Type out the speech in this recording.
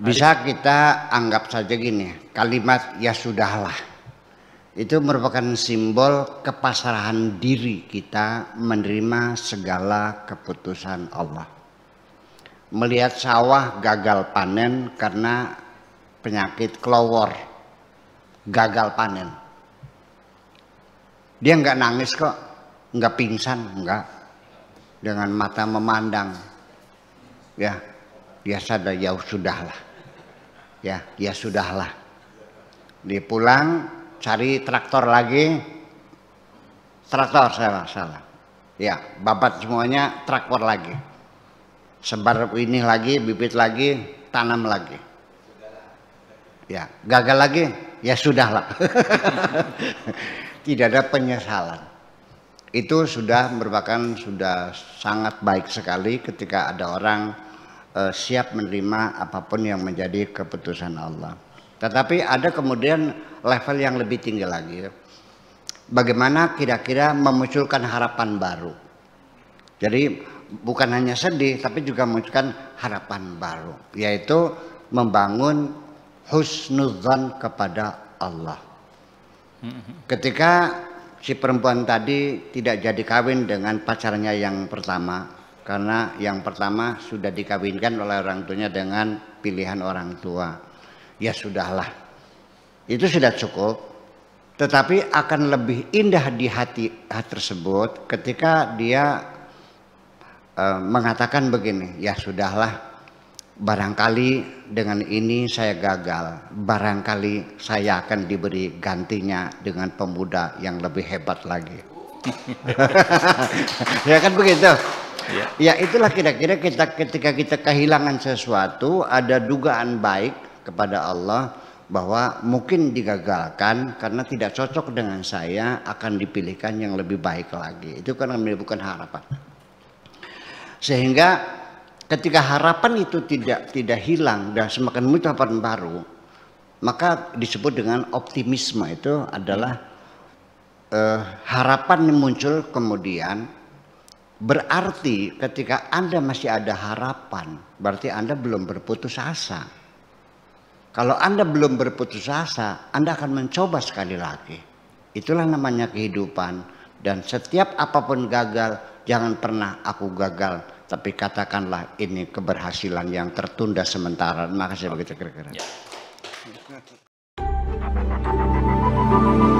Bisa kita anggap saja gini, kalimat ya sudahlah. Itu merupakan simbol kepasrahan diri kita menerima segala keputusan Allah. Melihat sawah gagal panen karena penyakit kelowor. Gagal panen. Dia nggak nangis kok, nggak pingsan, nggak. Dengan mata memandang. Ya, dia sadar ya sudahlah ya ya sudahlah dipulang cari traktor lagi traktor salah salah ya babat semuanya traktor lagi sebar ini lagi bibit lagi tanam lagi ya gagal lagi ya sudahlah tidak ada penyesalan itu sudah merupakan sudah sangat baik sekali ketika ada orang uh, siap menerima apapun yang menjadi keputusan Allah. Tetapi ada kemudian level yang lebih tinggi lagi. Bagaimana kira-kira memunculkan harapan baru. Jadi bukan hanya sedih tapi juga memunculkan harapan baru. Yaitu membangun husnuzan kepada Allah. Ketika si perempuan tadi tidak jadi kawin dengan pacarnya yang pertama, karena yang pertama sudah dikawinkan oleh orang tuanya dengan pilihan orang tua. Ya sudahlah. Itu sudah cukup. Tetapi akan lebih indah di hati hati tersebut ketika dia e, mengatakan begini, ya sudahlah. Barangkali dengan ini saya gagal, barangkali saya akan diberi gantinya dengan pemuda yang lebih hebat lagi. ya kan begitu. Ya. ya itulah kira-kira kita ketika kita kehilangan sesuatu ada dugaan baik kepada Allah bahwa mungkin digagalkan karena tidak cocok dengan saya akan dipilihkan yang lebih baik lagi. Itu kan bukan harapan. Sehingga ketika harapan itu tidak tidak hilang dan semakin muncul harapan baru, maka disebut dengan optimisme itu adalah eh, harapan yang muncul kemudian Berarti ketika Anda masih ada harapan, berarti Anda belum berputus asa. Kalau Anda belum berputus asa, Anda akan mencoba sekali lagi. Itulah namanya kehidupan. Dan setiap apapun gagal, jangan pernah aku gagal. Tapi katakanlah ini keberhasilan yang tertunda sementara. Terima kasih begitu kira-kira. Ya.